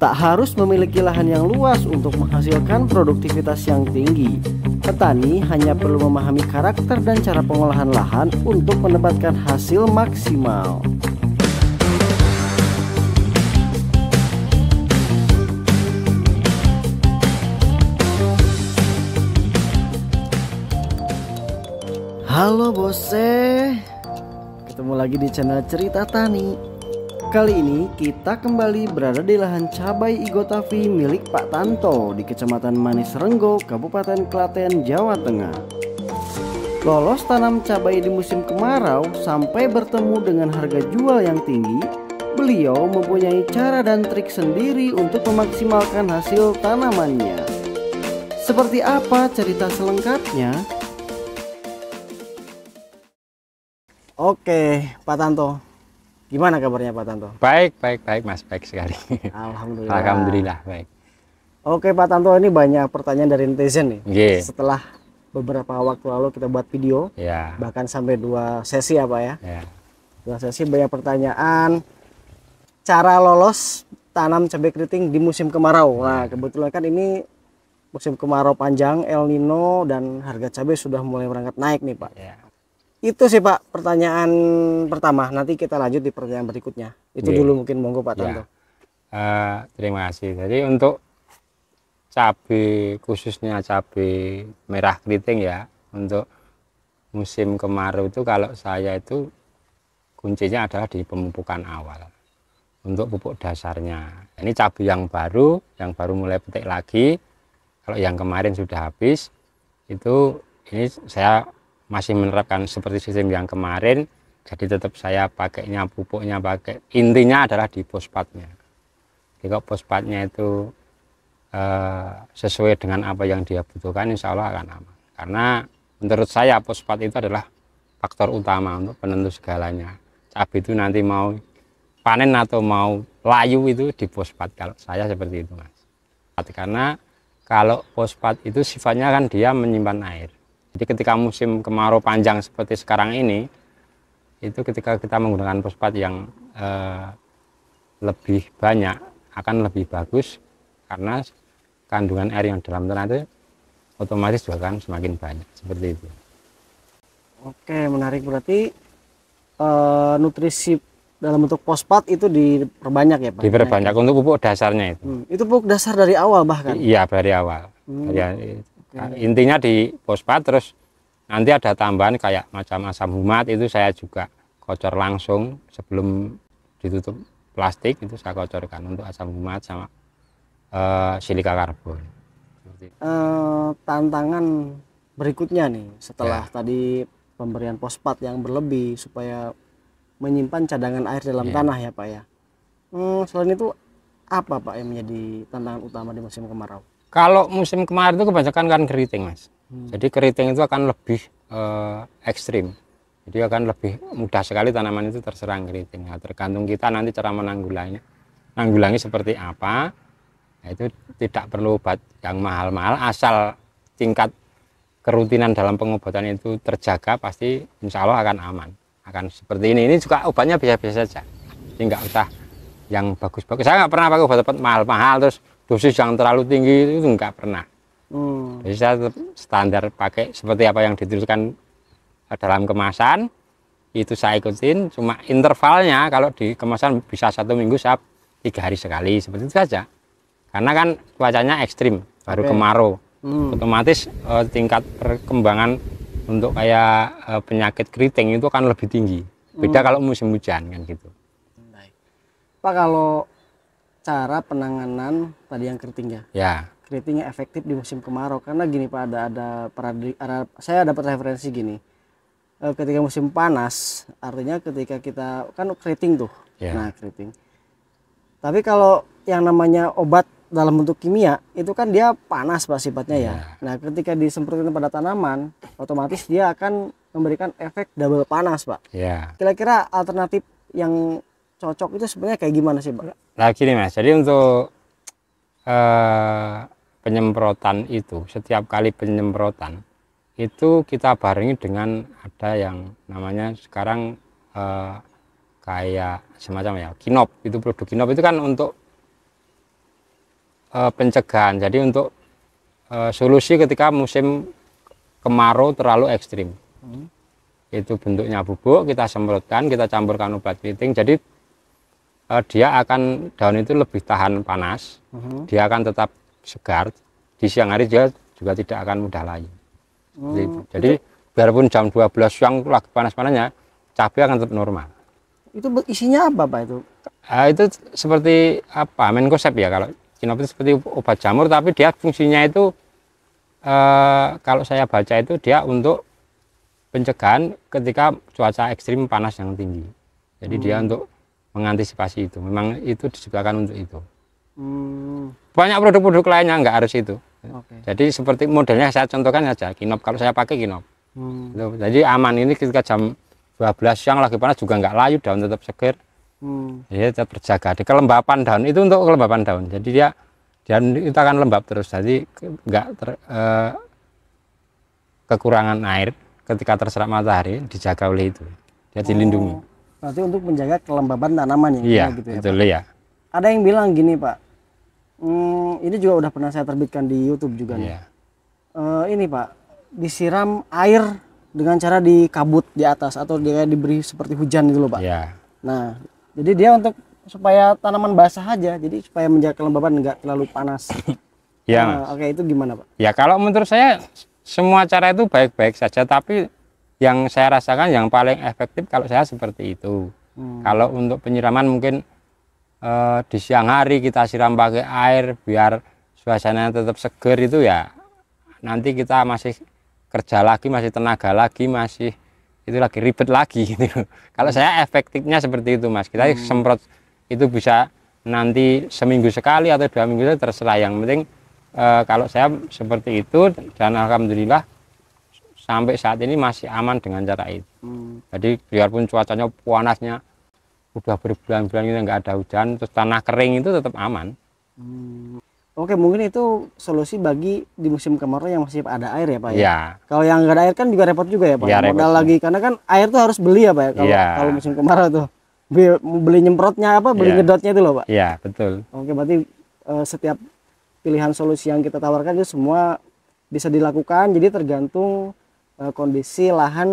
Tak harus memiliki lahan yang luas untuk menghasilkan produktivitas yang tinggi. Petani hanya perlu memahami karakter dan cara pengolahan lahan untuk mendapatkan hasil maksimal. Halo bose, ketemu lagi di channel Cerita Tani. Kali ini kita kembali berada di lahan cabai Igotavi milik Pak Tanto di Kecamatan Manis Renggo, Kabupaten Klaten, Jawa Tengah. Lolos tanam cabai di musim kemarau sampai bertemu dengan harga jual yang tinggi, beliau mempunyai cara dan trik sendiri untuk memaksimalkan hasil tanamannya. Seperti apa cerita selengkapnya? Oke, Pak Tanto, Gimana kabarnya Pak Tanto? Baik, baik, baik Mas, baik sekali. Alhamdulillah. Alhamdulillah, baik. Oke Pak Tanto, ini banyak pertanyaan dari netizen nih. Yeah. Setelah beberapa waktu lalu kita buat video, yeah. bahkan sampai dua sesi ya ya. Yeah. Dua sesi banyak pertanyaan. Cara lolos tanam cabai keriting di musim kemarau. Iya. Nah, kebetulan kan ini musim kemarau panjang, El Nino dan harga cabai sudah mulai berangkat naik nih Pak. Yeah itu sih Pak pertanyaan pertama. Nanti kita lanjut di pertanyaan berikutnya. Itu yeah. dulu mungkin monggo Pak iya. Tanto. Yeah. Uh, terima kasih. Jadi untuk cabai khususnya cabai merah keriting ya untuk musim kemarau itu kalau saya itu kuncinya adalah di pemupukan awal untuk pupuk dasarnya. Ini cabai yang baru, yang baru mulai petik lagi. Kalau yang kemarin sudah habis, itu ini saya masih menerapkan seperti sistem yang kemarin jadi tetap saya pakainya pupuknya pakai intinya adalah di fosfatnya kalau fosfatnya itu eh, sesuai dengan apa yang dia butuhkan insya Allah akan aman karena menurut saya fosfat itu adalah faktor utama untuk penentu segalanya cabai itu nanti mau panen atau mau layu itu di fosfat kalau saya seperti itu mas karena kalau fosfat itu sifatnya kan dia menyimpan air jadi ketika musim kemarau panjang seperti sekarang ini, itu ketika kita menggunakan fosfat yang eh, lebih banyak akan lebih bagus karena kandungan air yang dalam tanah itu otomatis juga akan semakin banyak seperti itu. Oke menarik berarti e, nutrisi dalam bentuk fosfat itu diperbanyak ya pak? Diperbanyak ya? untuk pupuk dasarnya itu. Hmm, itu pupuk dasar dari awal bahkan? Iya dari awal. Hmm. Dari, eh, Nah, iya. intinya di pospat terus nanti ada tambahan kayak macam asam humat itu saya juga kocor langsung sebelum ditutup plastik itu saya kocorkan untuk asam humat sama uh, silika karbon. Uh, tantangan berikutnya nih setelah yeah. tadi pemberian pospat yang berlebih supaya menyimpan cadangan air dalam yeah. tanah ya pak ya. Hmm, selain itu apa pak yang menjadi tantangan utama di musim kemarau? Kalau musim kemarin itu kebanyakan kan keriting, Mas. Hmm. Jadi keriting itu akan lebih uh, ekstrim. Jadi akan lebih mudah sekali tanaman itu terserang keriting. Nah, tergantung kita nanti cara menanggulangi, Nanggulangi seperti apa? Nah, itu tidak perlu obat yang mahal-mahal asal tingkat kerutinan dalam pengobatan itu terjaga pasti insya Allah akan aman. Akan seperti ini. Ini juga obatnya biasa-biasa saja. Jadi nggak usah yang bagus-bagus. Saya nggak pernah pakai obat-obat mahal-mahal terus dosis yang terlalu tinggi itu nggak pernah hmm. jadi saya tetap standar pakai seperti apa yang dituliskan dalam kemasan itu saya ikutin cuma intervalnya kalau di kemasan bisa satu minggu saya tiga hari sekali seperti itu saja karena kan cuacanya ekstrim baru okay. kemarau hmm. otomatis eh, tingkat perkembangan untuk kayak eh, penyakit keriting itu kan lebih tinggi beda hmm. kalau musim hujan kan gitu Baik. Pak kalau cara penanganan tadi yang keriting ya. Ya. Keritingnya efektif di musim kemarau karena gini Pak ada ada saya dapat referensi gini. Eh, ketika musim panas artinya ketika kita kan keriting tuh. Ya. Nah, keriting. Tapi kalau yang namanya obat dalam bentuk kimia itu kan dia panas Pak sifatnya ya. ya. Nah, ketika disemprotkan pada tanaman, otomatis dia akan memberikan efek double panas, Pak. Ya. Kira-kira alternatif yang cocok itu sebenarnya kayak gimana sih, Pak? lagi nih mas jadi untuk uh, penyemprotan itu setiap kali penyemprotan itu kita barengi dengan ada yang namanya sekarang uh, kayak semacam ya kinop itu produk kinop itu kan untuk uh, pencegahan jadi untuk uh, solusi ketika musim kemarau terlalu ekstrim hmm. itu bentuknya bubuk kita semprotkan kita campurkan obat keriting jadi uh, dia akan daun itu lebih tahan panas, uh mhm. -huh. dia akan tetap segar. Di siang hari dia juga tidak akan mudah layu. Hmm. Jadi, jadi biarpun jam 12 siang lagi panas-panasnya, cabai akan tetap normal. Itu isinya apa Pak itu? Uh, itu seperti apa? Menkosep ya kalau Cinop itu seperti obat jamur tapi dia fungsinya itu uh, kalau saya baca itu dia untuk pencegahan ketika cuaca ekstrim panas yang tinggi. Jadi hmm. dia untuk mengantisipasi itu. Memang itu diciptakan untuk itu. Hmm. Banyak produk-produk lainnya nggak harus itu. Okay. Jadi seperti modelnya saya contohkan saja kinop. Kalau saya pakai kinop, hmm. jadi aman ini ketika jam 12 siang lagi panas juga nggak layu daun tetap seger. Hmm. Jadi iya, tetap terjaga. Di kelembapan daun itu untuk kelembapan daun. Jadi dia dan itu akan lembab terus. Jadi nggak ter, eh, kekurangan air ketika terserap matahari dijaga oleh itu. Dia dilindungi. Oh. Berarti untuk menjaga kelembaban tanaman ya, iya, gitu ya. Betul Pak. Iya. Ada yang bilang gini Pak, hmm, ini juga udah pernah saya terbitkan di YouTube juga nih. E, ini Pak, disiram air dengan cara dikabut di atas atau dia diberi seperti hujan gitu loh Pak. Iya. Nah, jadi dia untuk supaya tanaman basah aja, jadi supaya menjaga kelembaban nggak terlalu panas. ya. Nah, Oke okay, itu gimana Pak? Ya kalau menurut saya semua cara itu baik-baik saja, tapi yang saya rasakan yang paling efektif kalau saya seperti itu hmm. kalau untuk penyiraman mungkin eh, di siang hari kita siram pakai air biar suasananya tetap seger itu ya nanti kita masih kerja lagi masih tenaga lagi masih itu lagi ribet lagi gitu kalau hmm. saya efektifnya seperti itu mas kita hmm. semprot itu bisa nanti seminggu sekali atau dua minggu itu terserah yang penting e, kalau saya seperti itu dan alhamdulillah sampai saat ini masih aman dengan cara itu. Hmm. Jadi biarpun cuacanya panasnya udah berbulan-bulan ini gitu, nggak ada hujan, terus tanah kering itu tetap aman. Hmm. Oke, mungkin itu solusi bagi di musim kemarau yang masih ada air ya, Pak ya. ya. Kalau yang nggak ada air kan juga repot juga ya, Pak. Ya, Modal lagi karena kan air tuh harus beli ya, Pak ya. Kalau ya. kalau musim kemarau tuh beli, nyemprotnya apa, beli ya. nyedotnya itu loh, Pak. Iya, betul. Oke, berarti uh, setiap pilihan solusi yang kita tawarkan itu semua bisa dilakukan. Jadi tergantung Eh, kondisi lahan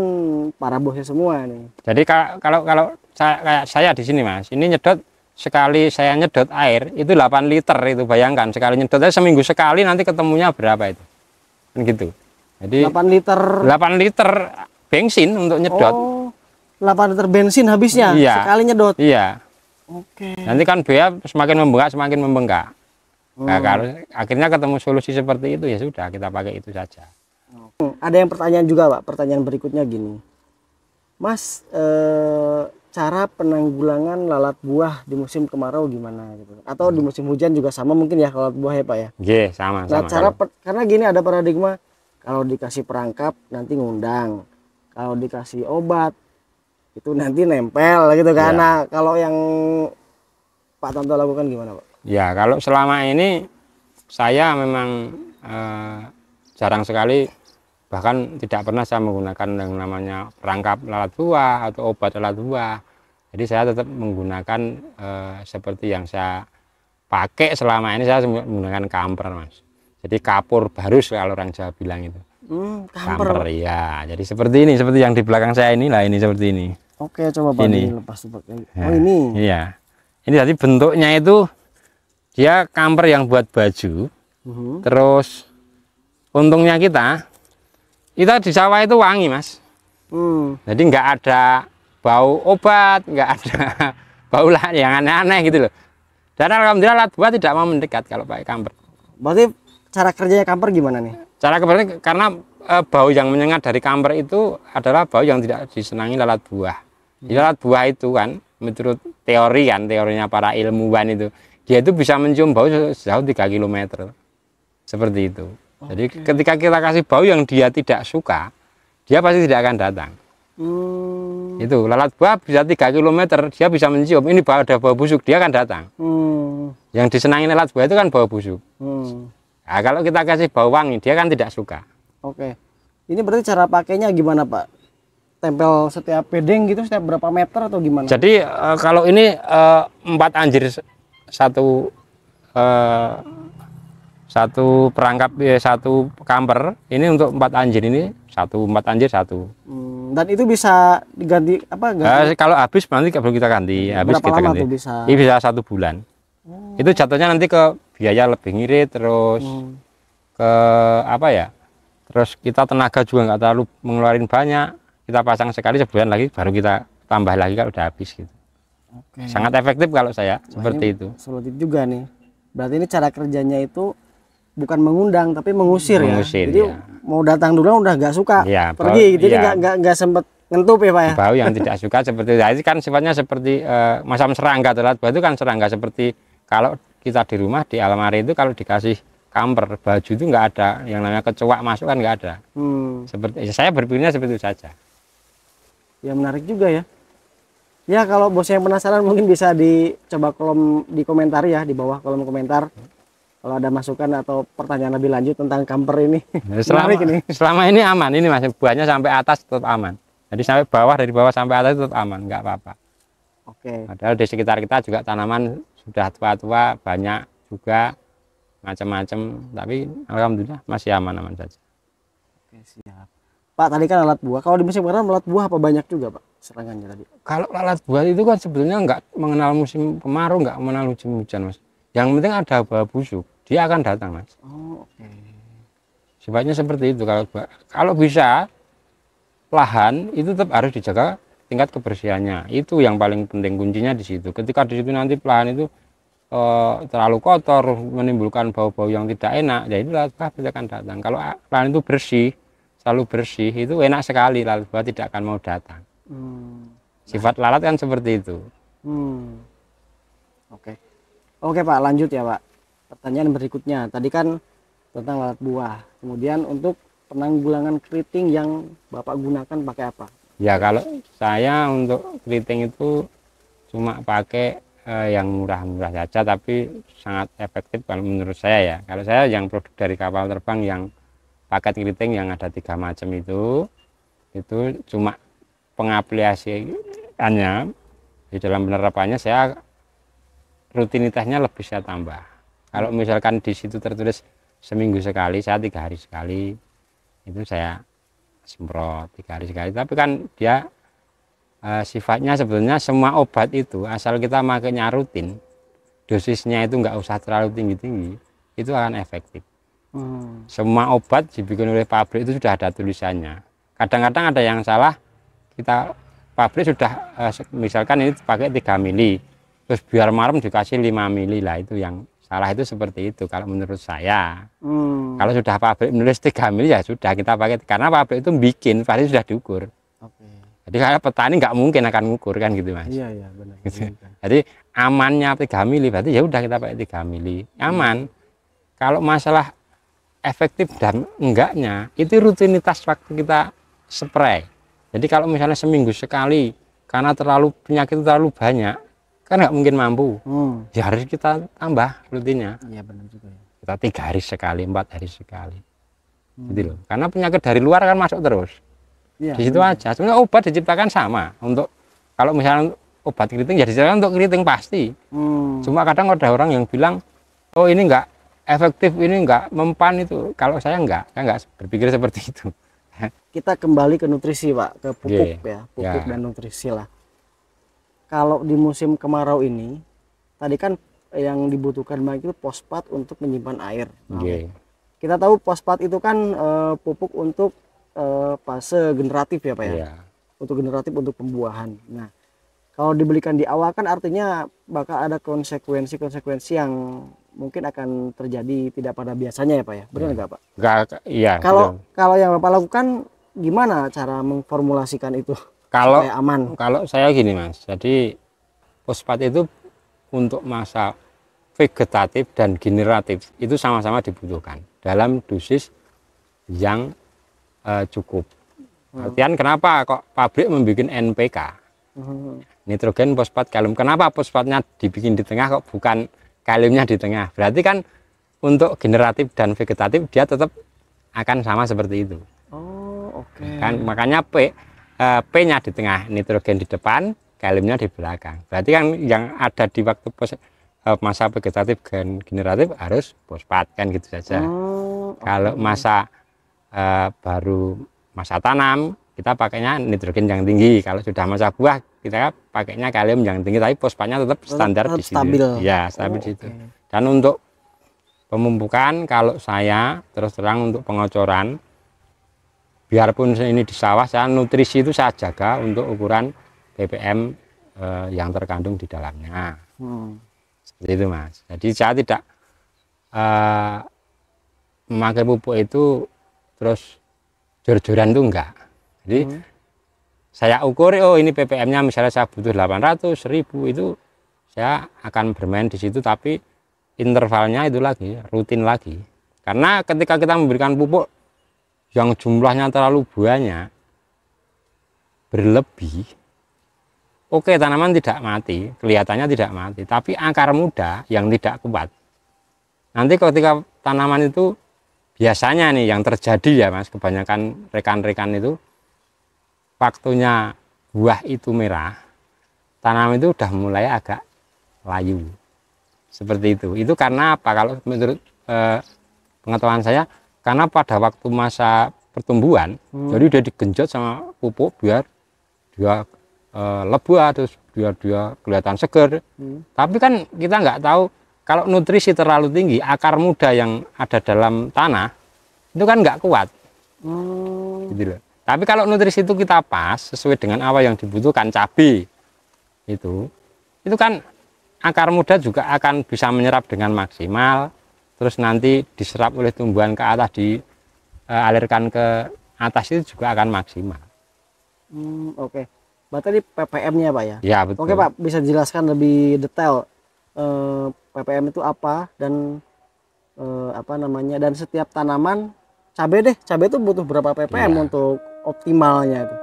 para bosnya semua nih. Jadi kalau kalau saya, kayak saya di sini mas, ini nyedot sekali saya nyedot air itu 8 liter itu bayangkan sekali nyedotnya seminggu sekali nanti ketemunya berapa itu kan gitu. Jadi 8 liter 8 liter bensin untuk nyedot. Oh, 8 liter bensin habisnya iya, sekali nyedot. Iya. Oke. Okay. Nanti kan biaya semakin membengkak semakin membengkak. Hmm. Nah, oh. kalau akhirnya ketemu solusi seperti itu ya sudah kita pakai itu saja. Hmm, ada yang pertanyaan juga Pak, pertanyaan berikutnya gini. Mas, eh, cara penanggulangan lalat buah di musim kemarau gimana gitu atau di musim hujan juga sama mungkin ya lalat buah ya pak ya Iya yeah, sama nah, sama cara per, karena gini ada paradigma kalau dikasih perangkap nanti ngundang kalau dikasih obat itu nanti nempel gitu kan? yeah. Iya. karena kalau yang pak Tanto lakukan gimana pak ya kalau selama ini saya memang eh, jarang sekali bahkan tidak pernah saya menggunakan yang namanya perangkap lalat buah atau obat lalat buah jadi saya tetap menggunakan e, seperti yang saya pakai selama ini saya menggunakan kamper mas jadi kapur barus kalau orang Jawa bilang itu hmm, kamper. kamper ya jadi seperti ini seperti yang di belakang saya ini lah ini seperti ini oke coba ini lepas oh ya, ini iya ini tadi bentuknya itu dia kamper yang buat baju uh mhm. -huh. terus untungnya kita itu di sawah itu wangi mas hmm. jadi nggak ada bau obat nggak ada bau lah yang aneh-aneh gitu loh dan alhamdulillah alat buah tidak mau mendekat kalau pakai kamper berarti cara kerjanya kamper gimana nih cara kerjanya karena e, bau yang menyengat dari kamper itu adalah bau yang tidak disenangi lalat buah hmm. Jadi, lalat buah itu kan menurut teori kan teorinya para ilmuwan itu dia itu bisa mencium bau sejauh 3 km seperti itu jadi okay. ketika kita kasih bau yang dia tidak suka, dia pasti tidak akan datang. Hmm. Itu lalat buah bisa 3 km, dia bisa mencium ini bau ada bau busuk, dia akan datang. Hmm. Yang disenangi lalat buah itu kan bau busuk. Hmm. Nah, kalau kita kasih bau wangi, dia kan tidak suka. Oke. Okay. Ini berarti cara pakainya gimana, Pak? Tempel setiap bedeng gitu setiap berapa meter atau gimana? Jadi uh, kalau ini uh, empat anjir satu uh, satu perangkap ya satu kamper ini untuk empat anjir ini satu empat anjir satu hmm, dan itu bisa diganti apa ganti? Nah, kalau habis nanti kalau kita ganti hmm, habis kita ganti tuh bisa? ini bisa satu bulan hmm. itu jatuhnya nanti ke biaya lebih ngirit terus hmm. ke apa ya terus kita tenaga juga nggak terlalu mengeluarkan banyak kita pasang sekali sebulan lagi baru kita tambah lagi kalau udah habis gitu Oke. sangat efektif kalau saya Wah, seperti itu seperti juga nih berarti ini cara kerjanya itu bukan mengundang tapi mengusir, ya. mengusir ya. Jadi ya. mau datang dulu udah nggak suka ya, pergi. Jadi ya. nggak ya. nggak nggak sempet ngentup ya pak ya. Bau yang tidak suka seperti itu. kan sifatnya seperti uh, masam serangga telat batu kan serangga seperti kalau kita di rumah di almari itu kalau dikasih kamper baju itu nggak ada yang namanya kecoak masuk kan nggak ada. Hmm. Seperti ya, saya berpikirnya seperti itu saja. Ya menarik juga ya. Ya kalau bos yang penasaran mungkin bisa dicoba kolom di komentar ya di bawah kolom komentar kalau ada masukan atau pertanyaan lebih lanjut tentang kamper ini. Selama, ini. selama ini aman ini masih buahnya sampai atas tetap aman. Jadi sampai bawah dari bawah sampai atas tetap aman, nggak apa-apa. Oke. Okay. Padahal di sekitar kita juga tanaman sudah tua-tua banyak juga macam-macam, tapi alhamdulillah masih aman-aman saja. Oke, siap. Pak, tadi kan alat buah. Kalau di musim panas alat buah apa banyak juga, Pak? Serangannya tadi. Kalau alat buah itu kan sebetulnya nggak mengenal musim kemarau, nggak mengenal musim hujan, Mas. Yang penting ada buah busuk dia akan datang mas. Oh, Oke. Okay. Sifatnya seperti itu kalau kalau bisa lahan itu tetap harus dijaga tingkat kebersihannya itu yang paling penting kuncinya di situ. Ketika di situ nanti lahan itu e, terlalu kotor menimbulkan bau-bau yang tidak enak, ya itu dia akan datang. Kalau lahan itu bersih selalu bersih itu enak sekali lalat buah tidak akan mau datang. Hmm. Sifat lalat kan seperti itu. Hmm. Oke. Okay. Oke Pak, lanjut ya Pak pertanyaan berikutnya tadi kan tentang lalat buah kemudian untuk penanggulangan keriting yang bapak gunakan pakai apa ya kalau saya untuk keriting itu cuma pakai eh, yang murah-murah saja tapi sangat efektif kalau menurut saya ya kalau saya yang produk dari kapal terbang yang paket keriting yang ada tiga macam itu itu cuma pengaplikasiannya di dalam penerapannya saya rutinitasnya lebih saya tambah kalau misalkan di situ tertulis seminggu sekali saya tiga hari sekali itu saya semprot tiga hari sekali tapi kan dia e, sifatnya sebetulnya semua obat itu asal kita makanya rutin dosisnya itu nggak usah terlalu tinggi-tinggi itu akan efektif hmm. semua obat dibikin oleh pabrik itu sudah ada tulisannya kadang-kadang ada yang salah kita pabrik sudah e, misalkan ini pakai tiga mili terus biar malam dikasih lima mili lah itu yang Salah itu seperti itu kalau menurut saya. Hmm. Kalau sudah pabrik menulis 3 mili ya sudah kita pakai karena pabrik itu bikin pasti sudah diukur. Okay. Jadi kalau petani nggak mungkin akan mengukur kan gitu mas. Iya iya benar. Gitu. Benar. Jadi amannya 3 mili berarti ya udah kita pakai 3 mili aman. Hmm. Kalau masalah efektif dan enggaknya itu rutinitas waktu kita spray. Jadi kalau misalnya seminggu sekali karena terlalu penyakit terlalu banyak kan nggak mungkin mampu hmm. ya harus kita tambah rutinnya iya benar juga ya. kita tiga hari sekali empat hari sekali hmm. gitu loh karena penyakit dari luar kan masuk terus ya, di situ aja sebenarnya obat diciptakan sama untuk kalau misalnya obat keriting ya diciptakan untuk keriting pasti hmm. cuma kadang ada orang yang bilang oh ini nggak efektif ini nggak mempan itu kalau saya nggak saya nggak berpikir seperti itu kita kembali ke nutrisi pak ke pupuk yeah. Iya. ya pupuk yeah. dan nutrisi lah kalau di musim kemarau ini tadi kan yang dibutuhkan banyak itu pospat untuk menyimpan air. Okay. Nah, kita tahu pospat itu kan e, pupuk untuk e, fase generatif ya pak ya, yeah. untuk generatif untuk pembuahan. Nah kalau dibelikan di awal kan artinya bakal ada konsekuensi-konsekuensi yang mungkin akan terjadi tidak pada biasanya ya pak ya, benar iya. nggak yeah. pak? Gak, iya. Kalau kalau yang bapak lakukan gimana cara mengformulasikan itu? kalau aman kalau saya gini mas jadi fosfat itu untuk masa vegetatif dan generatif itu sama-sama dibutuhkan dalam dosis yang eh, cukup hmm. artian kenapa kok pabrik membuat NPK hmm. nitrogen fosfat kalium kenapa fosfatnya dibikin di tengah kok bukan kaliumnya di tengah berarti kan untuk generatif dan vegetatif dia tetap akan sama seperti itu oh okay. kan makanya P Eh, P-nya di tengah, nitrogen di depan, kaliumnya di belakang. Berarti kan yang ada di waktu pos, eh, masa vegetatif dan generatif harus fosfat kan gitu saja. Oh, Kalau masa uh, baru masa tanam kita pakainya nitrogen yang tinggi. Kalau sudah masa buah kita pakainya kalium yang tinggi tapi fosfatnya tetap standar tetap di sini. Stabil. Ya, stabil oh, di situ. Iya, oh, dan untuk pemumpukan kalau saya terus terang untuk pengocoran biarpun ini di sawah saya nutrisi itu saya jaga untuk ukuran BBM eh, yang terkandung di dalamnya hmm. seperti itu mas jadi saya tidak eh, memakai pupuk itu terus jor-joran itu enggak jadi hmm. saya ukur oh ini BBM nya misalnya saya butuh 800 1000 itu saya akan bermain di situ tapi intervalnya itu lagi rutin lagi karena ketika kita memberikan pupuk yang jumlahnya terlalu banyak berlebih oke tanaman tidak mati kelihatannya tidak mati tapi akar muda yang tidak kuat nanti ketika tanaman itu biasanya nih yang terjadi ya mas kebanyakan rekan-rekan itu waktunya buah itu merah tanam itu udah mulai agak layu seperti itu itu karena apa kalau menurut eh, pengetahuan saya karena pada waktu masa pertumbuhan hmm. jadi udah digenjot sama pupuk biar dia e, lebah terus biar dia kelihatan seger hmm. tapi kan kita nggak tahu kalau nutrisi terlalu tinggi akar muda yang ada dalam tanah itu kan nggak kuat hmm. gitu loh tapi kalau nutrisi itu kita pas sesuai dengan apa yang dibutuhkan cabai itu itu kan akar muda juga akan bisa menyerap dengan maksimal terus nanti diserap oleh tumbuhan ke atas dialirkan eh, ke atas itu juga akan maksimal. Hmm, oke. Okay. Berarti ini PPM-nya Pak ya? Ya, betul. Oke Pak, bisa jelaskan lebih detail eh, PPM itu apa dan eh, apa namanya dan setiap tanaman cabai deh, cabai itu butuh berapa PPM ya. untuk optimalnya itu?